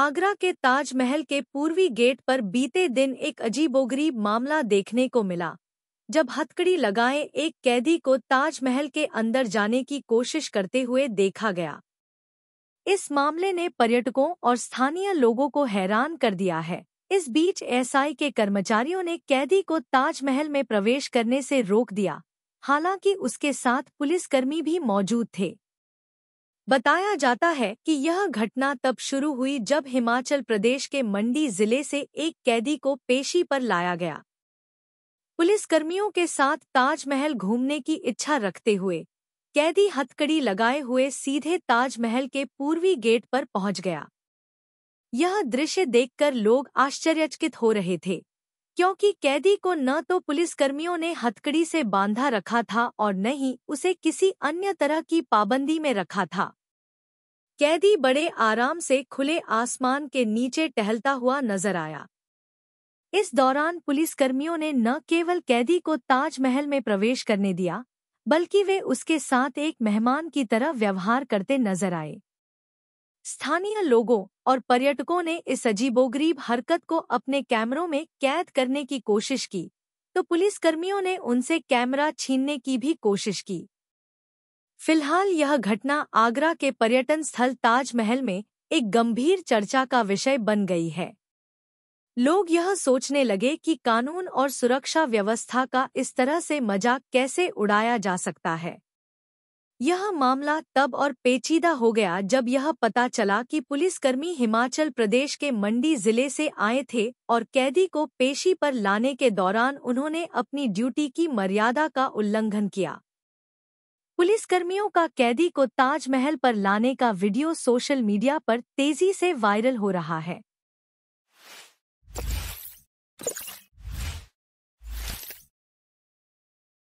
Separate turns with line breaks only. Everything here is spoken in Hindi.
आगरा के ताजमहल के पूर्वी गेट पर बीते दिन एक अजीबोगरीब मामला देखने को मिला जब हथकड़ी लगाए एक कैदी को ताजमहल के अंदर जाने की कोशिश करते हुए देखा गया इस मामले ने पर्यटकों और स्थानीय लोगों को हैरान कर दिया है इस बीच एसआई के कर्मचारियों ने कैदी को ताजमहल में प्रवेश करने से रोक दिया हालांकि उसके साथ पुलिसकर्मी भी मौजूद थे बताया जाता है कि यह घटना तब शुरू हुई जब हिमाचल प्रदेश के मंडी जिले से एक कैदी को पेशी पर लाया गया पुलिसकर्मियों के साथ ताजमहल घूमने की इच्छा रखते हुए कैदी हथकड़ी लगाए हुए सीधे ताजमहल के पूर्वी गेट पर पहुंच गया यह दृश्य देखकर लोग आश्चर्यचकित हो रहे थे क्योंकि कैदी को न तो पुलिसकर्मियों ने हथकड़ी से बांधा रखा था और न ही उसे किसी अन्य तरह की पाबंदी में रखा था कैदी बड़े आराम से खुले आसमान के नीचे टहलता हुआ नजर आया इस दौरान पुलिसकर्मियों ने न केवल कैदी को ताजमहल में प्रवेश करने दिया बल्कि वे उसके साथ एक मेहमान की तरह व्यवहार करते नजर आए स्थानीय लोगों और पर्यटकों ने इस अजीबोगरीब हरकत को अपने कैमरों में कैद करने की कोशिश की तो पुलिसकर्मियों ने उनसे कैमरा छीनने की भी कोशिश की फिलहाल यह घटना आगरा के पर्यटन स्थल ताजमहल में एक गंभीर चर्चा का विषय बन गई है लोग यह सोचने लगे कि कानून और सुरक्षा व्यवस्था का इस तरह से मजाक कैसे उड़ाया जा सकता है यह मामला तब और पेचीदा हो गया जब यह पता चला कि पुलिसकर्मी हिमाचल प्रदेश के मंडी जिले से आए थे और कैदी को पेशी पर लाने के दौरान उन्होंने अपनी ड्यूटी की मर्यादा का उल्लंघन किया पुलिसकर्मियों का कैदी को ताजमहल पर लाने का वीडियो सोशल मीडिया पर तेजी से वायरल हो रहा है